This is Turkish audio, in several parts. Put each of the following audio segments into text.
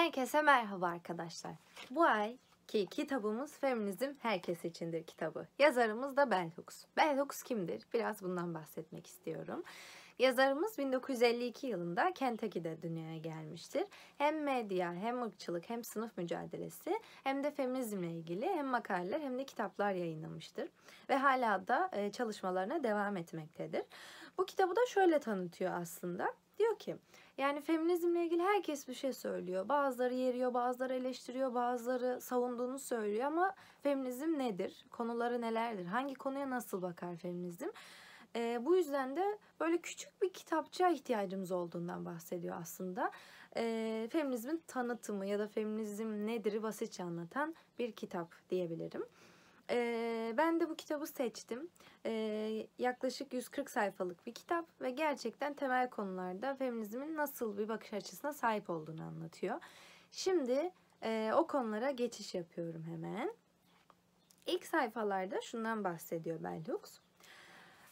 Herkese merhaba arkadaşlar. Bu ay ki kitabımız Feminizm Herkes İçindir kitabı. Yazarımız da Bell Hooks. Bell Hooks kimdir? Biraz bundan bahsetmek istiyorum. Yazarımız 1952 yılında Kentucky'de dünyaya gelmiştir. Hem medya, hem ırkçılık, hem sınıf mücadelesi, hem de feminizmle ilgili hem makaleler hem de kitaplar yayınlamıştır. Ve hala da e, çalışmalarına devam etmektedir. Bu kitabı da şöyle tanıtıyor aslında. Diyor ki yani feminizmle ilgili herkes bir şey söylüyor. Bazıları yeriyor, bazıları eleştiriyor, bazıları savunduğunu söylüyor ama feminizm nedir? Konuları nelerdir? Hangi konuya nasıl bakar feminizm? E, bu yüzden de böyle küçük bir kitapçığa ihtiyacımız olduğundan bahsediyor aslında. E, feminizmin tanıtımı ya da feminizm nedir basitçe anlatan bir kitap diyebilirim. Ee, ben de bu kitabı seçtim. Ee, yaklaşık 140 sayfalık bir kitap ve gerçekten temel konularda feminizmin nasıl bir bakış açısına sahip olduğunu anlatıyor. Şimdi e, o konulara geçiş yapıyorum hemen. İlk sayfalarda şundan bahsediyor Bellux.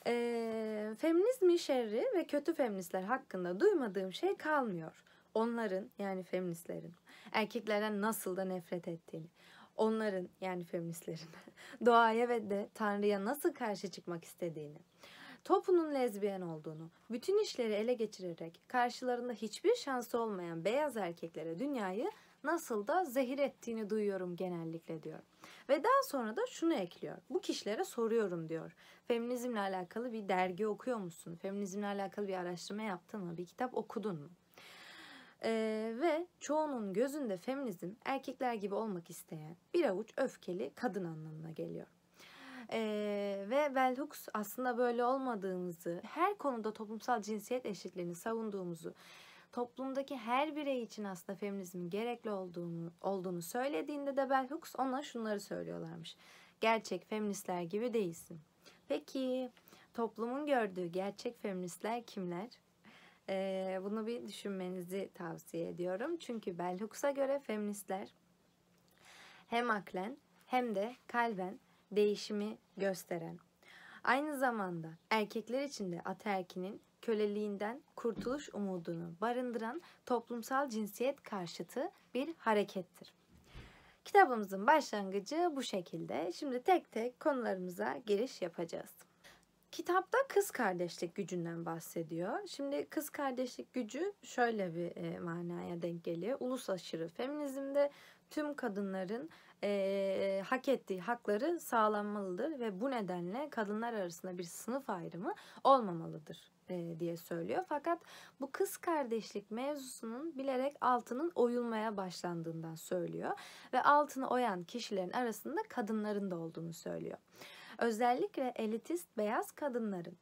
E, feminizmi şerri ve kötü feministler hakkında duymadığım şey kalmıyor. Onların yani feministlerin erkeklerden nasıl da nefret ettiğini, onların yani feministlerin doğaya ve de Tanrı'ya nasıl karşı çıkmak istediğini, Topu'nun lezbiyen olduğunu, bütün işleri ele geçirerek karşılarında hiçbir şansı olmayan beyaz erkeklere dünyayı nasıl da zehir ettiğini duyuyorum genellikle diyor. Ve daha sonra da şunu ekliyor. Bu kişilere soruyorum diyor. Feminizmle alakalı bir dergi okuyor musun? Feminizmle alakalı bir araştırma yaptın mı? Bir kitap okudun mu? Ee, ve çoğunun gözünde feminizm erkekler gibi olmak isteyen bir avuç öfkeli kadın anlamına geliyor. Ee, ve bell Hooks aslında böyle olmadığımızı, her konuda toplumsal cinsiyet eşitliğini savunduğumuzu, toplumdaki her birey için aslında feminizmin gerekli olduğunu, olduğunu söylediğinde de Bell Hooks ona şunları söylüyorlarmış. Gerçek feministler gibi değilsin. Peki toplumun gördüğü gerçek feministler kimler? bunu bir düşünmenizi tavsiye ediyorum. Çünkü Bell Hooks'a göre feministler hem aklen hem de kalben değişimi gösteren. Aynı zamanda erkekler için de ataerkinin köleliğinden kurtuluş umudunu barındıran toplumsal cinsiyet karşıtı bir harekettir. Kitabımızın başlangıcı bu şekilde. Şimdi tek tek konularımıza giriş yapacağız. Kitapta kız kardeşlik gücünden bahsediyor. Şimdi kız kardeşlik gücü şöyle bir e, manaya denk geliyor. Ulus aşırı feminizmde tüm kadınların e, hak ettiği hakları sağlanmalıdır ve bu nedenle kadınlar arasında bir sınıf ayrımı olmamalıdır e, diye söylüyor. Fakat bu kız kardeşlik mevzusunun bilerek altının oyulmaya başlandığından söylüyor ve altını oyan kişilerin arasında kadınların da olduğunu söylüyor. Özellikle elitist beyaz kadınların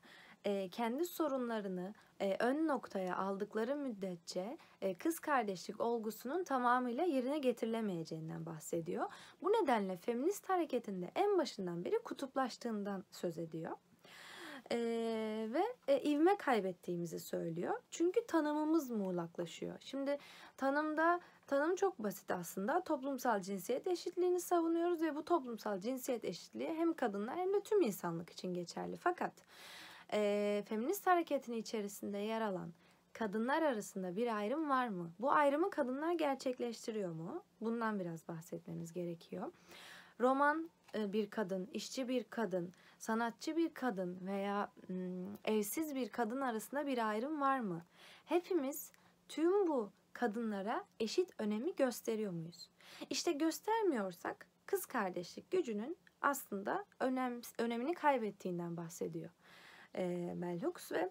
e, kendi sorunlarını e, ön noktaya aldıkları müddetçe e, kız kardeşlik olgusunun tamamıyla yerine getirilemeyeceğinden bahsediyor. Bu nedenle feminist hareketinde en başından beri kutuplaştığından söz ediyor e, ve e, ivme kaybettiğimizi söylüyor. Çünkü tanımımız muğlaklaşıyor. Şimdi tanımda tanım çok basit aslında. Toplumsal cinsiyet eşitliğini savunuyoruz ve bu toplumsal cinsiyet eşitliği hem kadınlar hem de tüm insanlık için geçerli. Fakat e, feminist hareketin içerisinde yer alan kadınlar arasında bir ayrım var mı? Bu ayrımı kadınlar gerçekleştiriyor mu? Bundan biraz bahsetmemiz gerekiyor. Roman e, bir kadın, işçi bir kadın, sanatçı bir kadın veya evsiz bir kadın arasında bir ayrım var mı? Hepimiz tüm bu kadınlara eşit önemi gösteriyor muyuz? İşte göstermiyorsak kız kardeşlik gücünün aslında önem, önemini kaybettiğinden bahsediyor Bell Hooks ve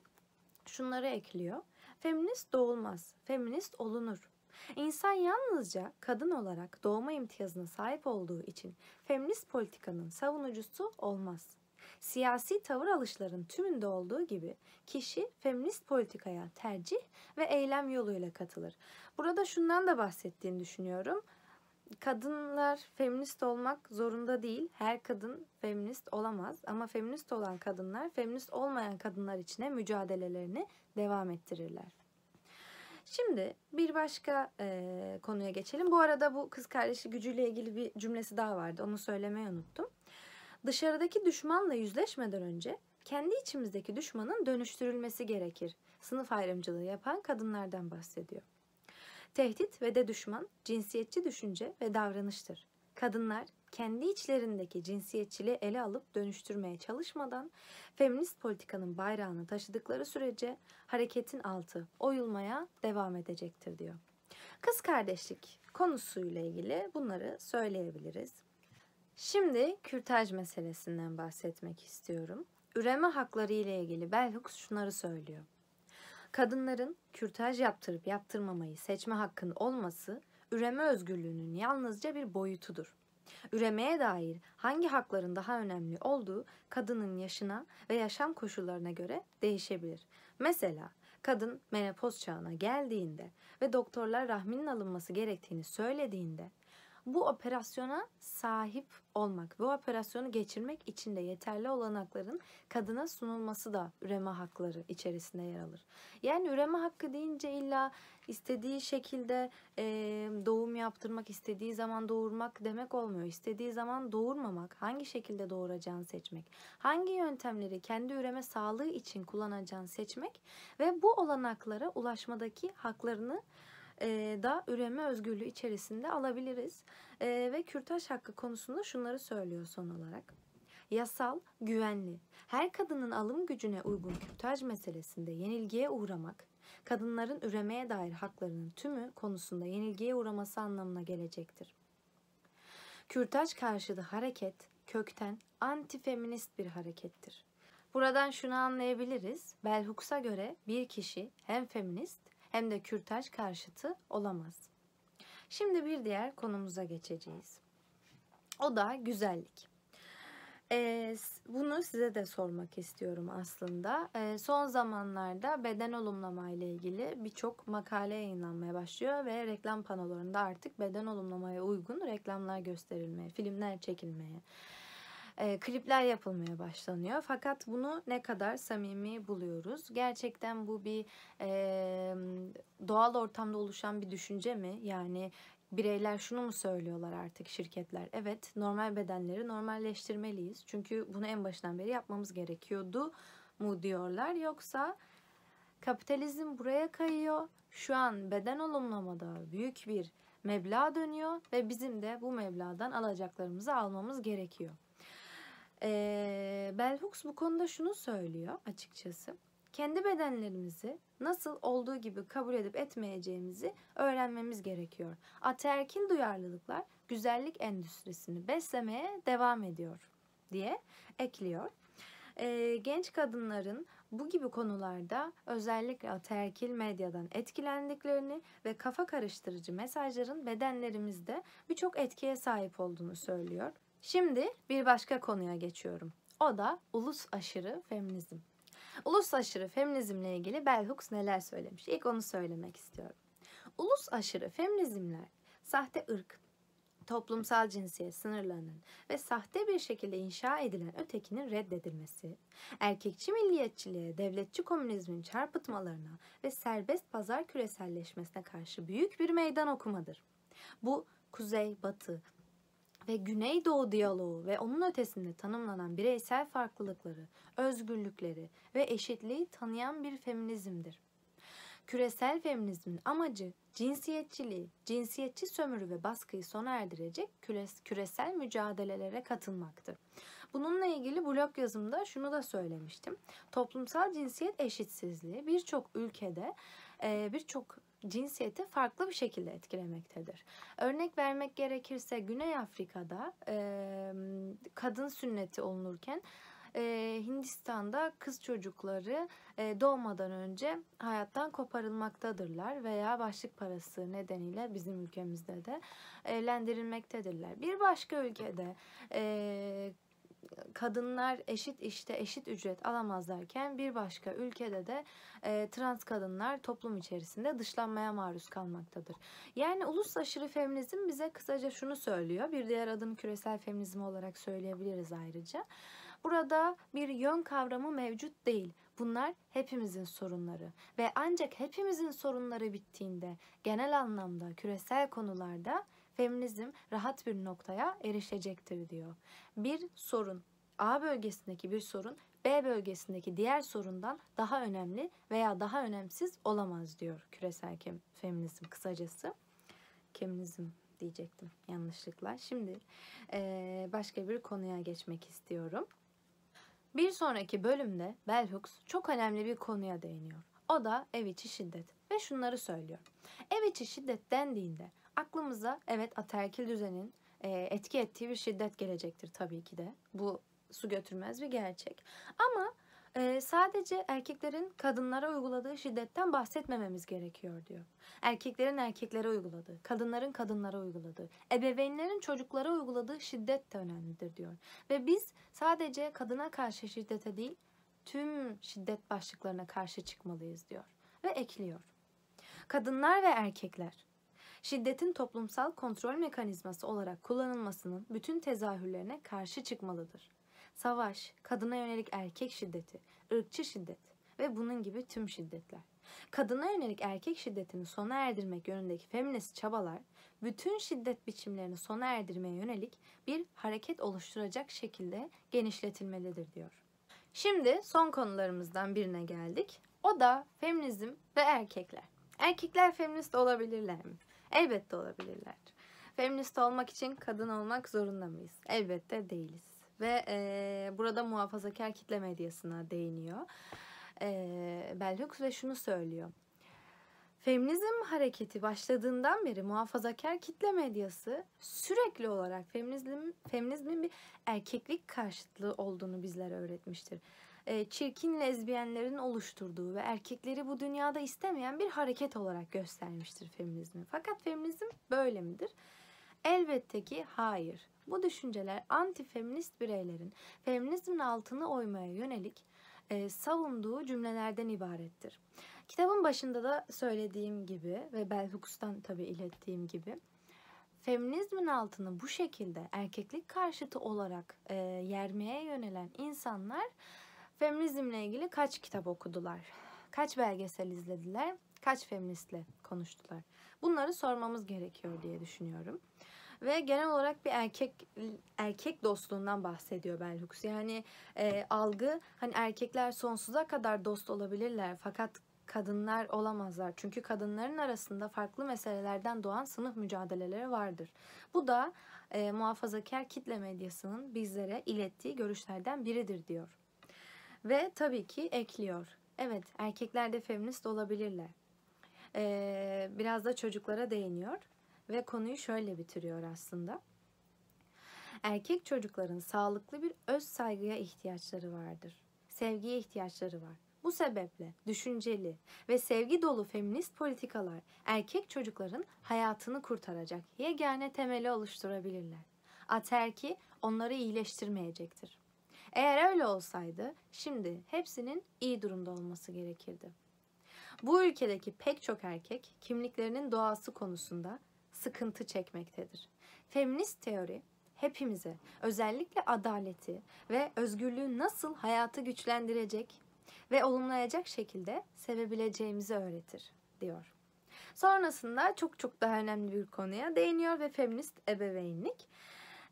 şunları ekliyor. Feminist doğulmaz, feminist olunur. İnsan yalnızca kadın olarak doğma imtiyazına sahip olduğu için feminist politikanın savunucusu olmaz. Siyasi tavır alışların tümünde olduğu gibi kişi feminist politikaya tercih ve eylem yoluyla katılır. Burada şundan da bahsettiğini düşünüyorum. Kadınlar feminist olmak zorunda değil. Her kadın feminist olamaz ama feminist olan kadınlar feminist olmayan kadınlar içine mücadelelerini devam ettirirler. Şimdi bir başka e, konuya geçelim. Bu arada bu kız kardeşi gücüyle ilgili bir cümlesi daha vardı. Onu söylemeyi unuttum. Dışarıdaki düşmanla yüzleşmeden önce kendi içimizdeki düşmanın dönüştürülmesi gerekir. Sınıf ayrımcılığı yapan kadınlardan bahsediyor. Tehdit ve de düşman cinsiyetçi düşünce ve davranıştır. Kadınlar kendi içlerindeki cinsiyetçiliği ele alıp dönüştürmeye çalışmadan feminist politikanın bayrağını taşıdıkları sürece hareketin altı oyulmaya devam edecektir diyor. Kız kardeşlik konusuyla ilgili bunları söyleyebiliriz. Şimdi kürtaj meselesinden bahsetmek istiyorum. Üreme hakları ile ilgili Bellhook şunları söylüyor. Kadınların kürtaj yaptırıp yaptırmamayı seçme hakkın olması üreme özgürlüğünün yalnızca bir boyutudur. Üremeye dair hangi hakların daha önemli olduğu kadının yaşına ve yaşam koşullarına göre değişebilir. Mesela kadın menopoz çağına geldiğinde ve doktorlar rahminin alınması gerektiğini söylediğinde bu operasyona sahip olmak, bu operasyonu geçirmek için de yeterli olanakların kadına sunulması da üreme hakları içerisinde yer alır. Yani üreme hakkı deyince illa istediği şekilde e, doğum yaptırmak, istediği zaman doğurmak demek olmuyor. İstediği zaman doğurmamak, hangi şekilde doğuracağını seçmek, hangi yöntemleri kendi üreme sağlığı için kullanacağını seçmek ve bu olanaklara ulaşmadaki haklarını ee, da üreme özgürlüğü içerisinde alabiliriz. Ee, ve kürtaj hakkı konusunda şunları söylüyor son olarak. Yasal, güvenli, her kadının alım gücüne uygun kürtaj meselesinde yenilgiye uğramak, kadınların üremeye dair haklarının tümü konusunda yenilgiye uğraması anlamına gelecektir. Kürtaj karşıtı hareket kökten antifeminist bir harekettir. Buradan şunu anlayabiliriz. Bell Hooks'a göre bir kişi hem feminist hem de kürtaj karşıtı olamaz. Şimdi bir diğer konumuza geçeceğiz. O da güzellik. Ee, bunu size de sormak istiyorum aslında. Ee, son zamanlarda beden olumlama ile ilgili birçok makale yayınlanmaya başlıyor ve reklam panolarında artık beden olumlamaya uygun reklamlar gösterilmeye, filmler çekilmeye, e, klipler yapılmaya başlanıyor. Fakat bunu ne kadar samimi buluyoruz? Gerçekten bu bir e, doğal ortamda oluşan bir düşünce mi? Yani bireyler şunu mu söylüyorlar artık şirketler? Evet normal bedenleri normalleştirmeliyiz. Çünkü bunu en başından beri yapmamız gerekiyordu mu diyorlar. Yoksa kapitalizm buraya kayıyor. Şu an beden olumlamada büyük bir meblağ dönüyor ve bizim de bu meblağdan alacaklarımızı almamız gerekiyor. Ee, Bell Hooks bu konuda şunu söylüyor açıkçası. Kendi bedenlerimizi nasıl olduğu gibi kabul edip etmeyeceğimizi öğrenmemiz gerekiyor. Aterkin duyarlılıklar güzellik endüstrisini beslemeye devam ediyor diye ekliyor. Ee, genç kadınların bu gibi konularda özellikle aterkil medyadan etkilendiklerini ve kafa karıştırıcı mesajların bedenlerimizde birçok etkiye sahip olduğunu söylüyor. Şimdi bir başka konuya geçiyorum. O da ulus aşırı feminizm. Ulus aşırı feminizmle ilgili Bell Hooks neler söylemiş? İlk onu söylemek istiyorum. Ulus aşırı feminizmler sahte ırk, toplumsal cinsiyet sınırlarının ve sahte bir şekilde inşa edilen ötekinin reddedilmesi, erkekçi milliyetçiliğe, devletçi komünizmin çarpıtmalarına ve serbest pazar küreselleşmesine karşı büyük bir meydan okumadır. Bu kuzey, batı, ve Güneydoğu diyaloğu ve onun ötesinde tanımlanan bireysel farklılıkları, özgürlükleri ve eşitliği tanıyan bir feminizmdir. Küresel feminizmin amacı cinsiyetçiliği, cinsiyetçi sömürü ve baskıyı sona erdirecek küresel mücadelelere katılmaktır. Bununla ilgili blog yazımda şunu da söylemiştim. Toplumsal cinsiyet eşitsizliği birçok ülkede birçok cinsiyeti farklı bir şekilde etkilemektedir. Örnek vermek gerekirse Güney Afrika'da e, kadın sünneti olunurken e, Hindistan'da kız çocukları e, doğmadan önce hayattan koparılmaktadırlar veya başlık parası nedeniyle bizim ülkemizde de evlendirilmektedirler. Bir başka ülkede e, kadınlar eşit işte eşit ücret alamazlarken bir başka ülkede de e, trans kadınlar toplum içerisinde dışlanmaya maruz kalmaktadır. Yani ulus aşırı feminizm bize kısaca şunu söylüyor. Bir diğer adını küresel feminizm olarak söyleyebiliriz ayrıca. Burada bir yön kavramı mevcut değil. Bunlar hepimizin sorunları ve ancak hepimizin sorunları bittiğinde genel anlamda küresel konularda feminizm rahat bir noktaya erişecektir diyor. Bir sorun A bölgesindeki bir sorun B bölgesindeki diğer sorundan daha önemli veya daha önemsiz olamaz diyor küresel kim, feminizm kısacası. Feminizm diyecektim yanlışlıkla. Şimdi e, başka bir konuya geçmek istiyorum. Bir sonraki bölümde bell hooks çok önemli bir konuya değiniyor. O da ev içi şiddet ve şunları söylüyor. Ev içi şiddet dendiğinde aklımıza evet ataerkil düzenin e, etki ettiği bir şiddet gelecektir tabii ki de. Bu su götürmez bir gerçek. Ama e, sadece erkeklerin kadınlara uyguladığı şiddetten bahsetmememiz gerekiyor diyor. Erkeklerin erkeklere uyguladığı, kadınların kadınlara uyguladığı, ebeveynlerin çocuklara uyguladığı şiddet de önemlidir diyor. Ve biz sadece kadına karşı şiddete değil, tüm şiddet başlıklarına karşı çıkmalıyız diyor ve ekliyor. Kadınlar ve erkekler şiddetin toplumsal kontrol mekanizması olarak kullanılmasının bütün tezahürlerine karşı çıkmalıdır. Savaş, kadına yönelik erkek şiddeti, ırkçı şiddet ve bunun gibi tüm şiddetler. Kadına yönelik erkek şiddetini sona erdirmek yönündeki feminist çabalar, bütün şiddet biçimlerini sona erdirmeye yönelik bir hareket oluşturacak şekilde genişletilmelidir diyor. Şimdi son konularımızdan birine geldik. O da feminizm ve erkekler. Erkekler feminist olabilirler mi? Elbette olabilirler. Feminist olmak için kadın olmak zorunda mıyız? Elbette değiliz. Ve e, burada muhafazakar kitle medyasına değiniyor. E, Hooks ve şunu söylüyor. Feminizm hareketi başladığından beri muhafazakar kitle medyası sürekli olarak feminizm, feminizmin bir erkeklik karşıtlığı olduğunu bizlere öğretmiştir e, çirkin lezbiyenlerin oluşturduğu ve erkekleri bu dünyada istemeyen bir hareket olarak göstermiştir feminizmi. Fakat feminizm böyle midir? Elbette ki hayır. Bu düşünceler antifeminist bireylerin feminizmin altını oymaya yönelik e, savunduğu cümlelerden ibarettir. Kitabın başında da söylediğim gibi ve Bell Hooks'tan tabii ilettiğim gibi feminizmin altını bu şekilde erkeklik karşıtı olarak e, yermeye yönelen insanlar Feminizmle ilgili kaç kitap okudular? Kaç belgesel izlediler? Kaç feministle konuştular? Bunları sormamız gerekiyor diye düşünüyorum. Ve genel olarak bir erkek erkek dostluğundan bahsediyor Belhux. Yani e, algı hani erkekler sonsuza kadar dost olabilirler fakat kadınlar olamazlar. Çünkü kadınların arasında farklı meselelerden doğan sınıf mücadeleleri vardır. Bu da e, muhafazakar kitle medyasının bizlere ilettiği görüşlerden biridir diyor. Ve tabii ki ekliyor. Evet erkekler de feminist olabilirler. Ee, biraz da çocuklara değiniyor ve konuyu şöyle bitiriyor aslında. Erkek çocukların sağlıklı bir öz saygıya ihtiyaçları vardır. Sevgiye ihtiyaçları var. Bu sebeple düşünceli ve sevgi dolu feminist politikalar erkek çocukların hayatını kurtaracak yegane temeli oluşturabilirler. Aterki onları iyileştirmeyecektir. Eğer öyle olsaydı şimdi hepsinin iyi durumda olması gerekirdi. Bu ülkedeki pek çok erkek kimliklerinin doğası konusunda sıkıntı çekmektedir. Feminist teori hepimize özellikle adaleti ve özgürlüğü nasıl hayatı güçlendirecek ve olumlayacak şekilde sevebileceğimizi öğretir diyor. Sonrasında çok çok daha önemli bir konuya değiniyor ve feminist ebeveynlik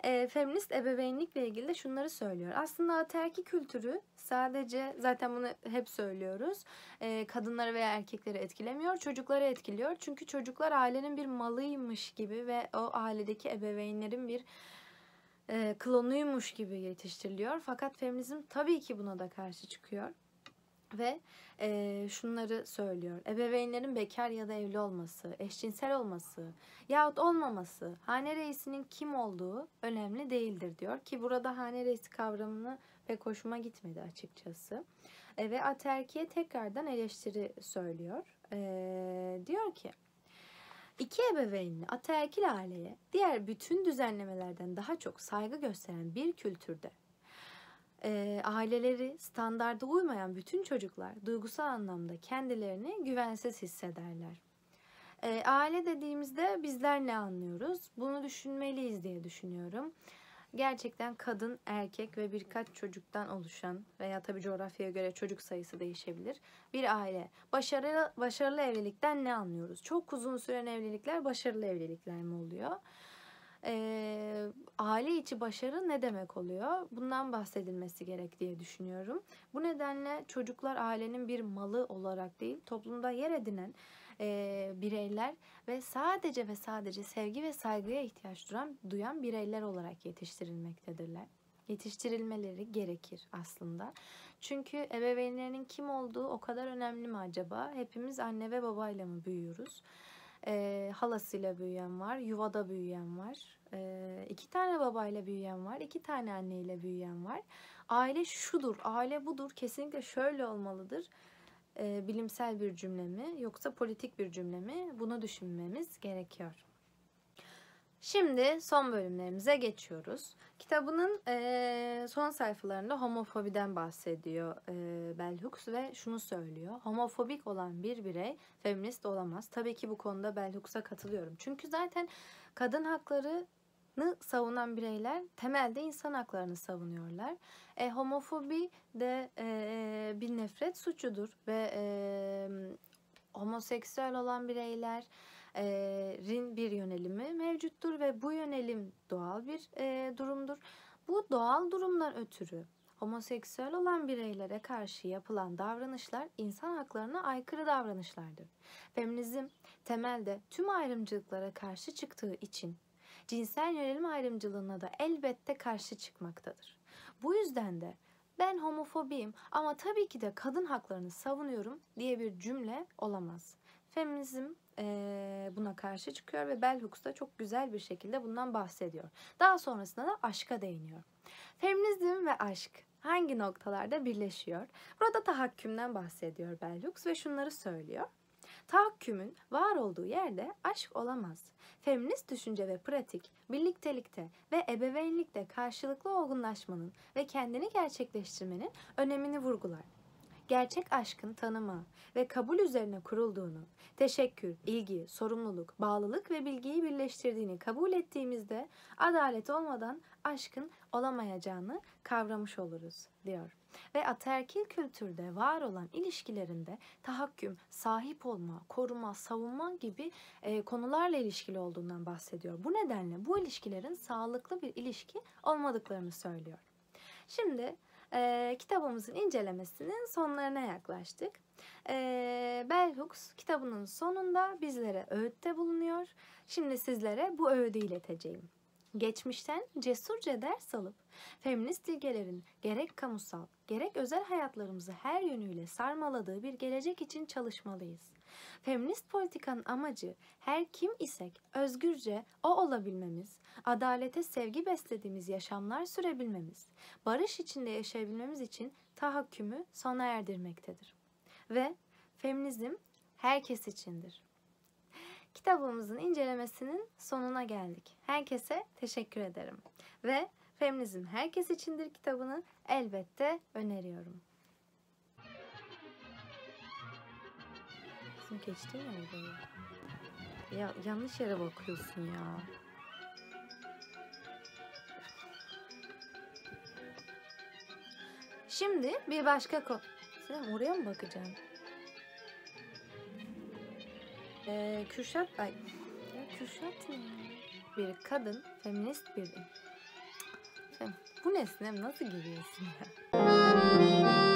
e, feminist ebeveynlikle ilgili de şunları söylüyor. Aslında terki kültürü sadece zaten bunu hep söylüyoruz. E, kadınları veya erkekleri etkilemiyor, çocukları etkiliyor. Çünkü çocuklar ailenin bir malıymış gibi ve o ailedeki ebeveynlerin bir e, klonuymuş gibi yetiştiriliyor. Fakat feminizm tabii ki buna da karşı çıkıyor. Ve e, şunları söylüyor. Ebeveynlerin bekar ya da evli olması, eşcinsel olması yahut olmaması hane reisinin kim olduğu önemli değildir diyor. Ki burada hane reisi kavramını pek hoşuma gitmedi açıkçası. E, ve aterkiye tekrardan eleştiri söylüyor. E, diyor ki İki ebeveynli ataerkil aileye diğer bütün düzenlemelerden daha çok saygı gösteren bir kültürde e, aileleri standarda uymayan bütün çocuklar duygusal anlamda kendilerini güvensiz hissederler. E, aile dediğimizde bizler ne anlıyoruz? Bunu düşünmeliyiz diye düşünüyorum. Gerçekten kadın, erkek ve birkaç çocuktan oluşan veya tabi coğrafyaya göre çocuk sayısı değişebilir bir aile. Başarılı, başarılı evlilikten ne anlıyoruz? Çok uzun süren evlilikler başarılı evlilikler mi oluyor? e, aile içi başarı ne demek oluyor? Bundan bahsedilmesi gerek diye düşünüyorum. Bu nedenle çocuklar ailenin bir malı olarak değil, toplumda yer edinen e, bireyler ve sadece ve sadece sevgi ve saygıya ihtiyaç duyan, duyan bireyler olarak yetiştirilmektedirler yetiştirilmeleri gerekir aslında. Çünkü ebeveynlerinin kim olduğu o kadar önemli mi acaba? Hepimiz anne ve babayla mı büyüyoruz? E, halasıyla büyüyen var, yuvada büyüyen var. E, iki tane babayla büyüyen var, iki tane anneyle büyüyen var. Aile şudur, aile budur, kesinlikle şöyle olmalıdır. E, bilimsel bir cümle mi yoksa politik bir cümle mi? Bunu düşünmemiz gerekiyor. Şimdi son bölümlerimize geçiyoruz. Kitabının e, son sayfalarında homofobiden bahsediyor e, Bell Hooks ve şunu söylüyor. Homofobik olan bir birey feminist olamaz. Tabii ki bu konuda Bell Hooks'a katılıyorum. Çünkü zaten kadın haklarını savunan bireyler temelde insan haklarını savunuyorlar. E, homofobi de e, bir nefret suçudur ve e, homoseksüel olan bireyler rin bir yönelimi mevcuttur ve bu yönelim doğal bir durumdur. Bu doğal durumlar ötürü homoseksüel olan bireylere karşı yapılan davranışlar insan haklarına aykırı davranışlardır. Feminizm temelde tüm ayrımcılıklara karşı çıktığı için cinsel yönelim ayrımcılığına da elbette karşı çıkmaktadır. Bu yüzden de ben homofobiyim ama tabii ki de kadın haklarını savunuyorum diye bir cümle olamaz. Feminizm e, buna karşı çıkıyor ve bell hooks da çok güzel bir şekilde bundan bahsediyor. Daha sonrasında da aşka değiniyor. Feminizm ve aşk hangi noktalarda birleşiyor? Burada tahakkümden bahsediyor bell hooks ve şunları söylüyor. Tahakkümün var olduğu yerde aşk olamaz. Feminist düşünce ve pratik, birliktelikte ve ebeveynlikte karşılıklı olgunlaşmanın ve kendini gerçekleştirmenin önemini vurgular gerçek aşkın tanımı ve kabul üzerine kurulduğunu, teşekkür, ilgi, sorumluluk, bağlılık ve bilgiyi birleştirdiğini kabul ettiğimizde adalet olmadan aşkın olamayacağını kavramış oluruz diyor. Ve ataerkil kültürde var olan ilişkilerinde tahakküm, sahip olma, koruma, savunma gibi e, konularla ilişkili olduğundan bahsediyor. Bu nedenle bu ilişkilerin sağlıklı bir ilişki olmadıklarını söylüyor. Şimdi e, kitabımızın incelemesinin sonlarına yaklaştık. E, Bell kitabının sonunda bizlere öğütte bulunuyor. Şimdi sizlere bu öğüdü ileteceğim. Geçmişten cesurca ders alıp feminist ilgelerin gerek kamusal gerek özel hayatlarımızı her yönüyle sarmaladığı bir gelecek için çalışmalıyız. Feminist politikanın amacı her kim isek özgürce o olabilmemiz adalete sevgi beslediğimiz yaşamlar sürebilmemiz, barış içinde yaşayabilmemiz için tahakkümü sona erdirmektedir. Ve feminizm herkes içindir. Kitabımızın incelemesinin sonuna geldik. Herkese teşekkür ederim. Ve Feminizm Herkes İçindir kitabını elbette öneriyorum. geçti mi orayı. Ya yanlış yere bakıyorsun ya. Şimdi bir başka ko. Sen oraya mı bakacaksın? Ee, Kürşat, ay ya Kürşat mı? Bir kadın, feminist biri. Sen, bu ne Nasıl geliyorsun ya?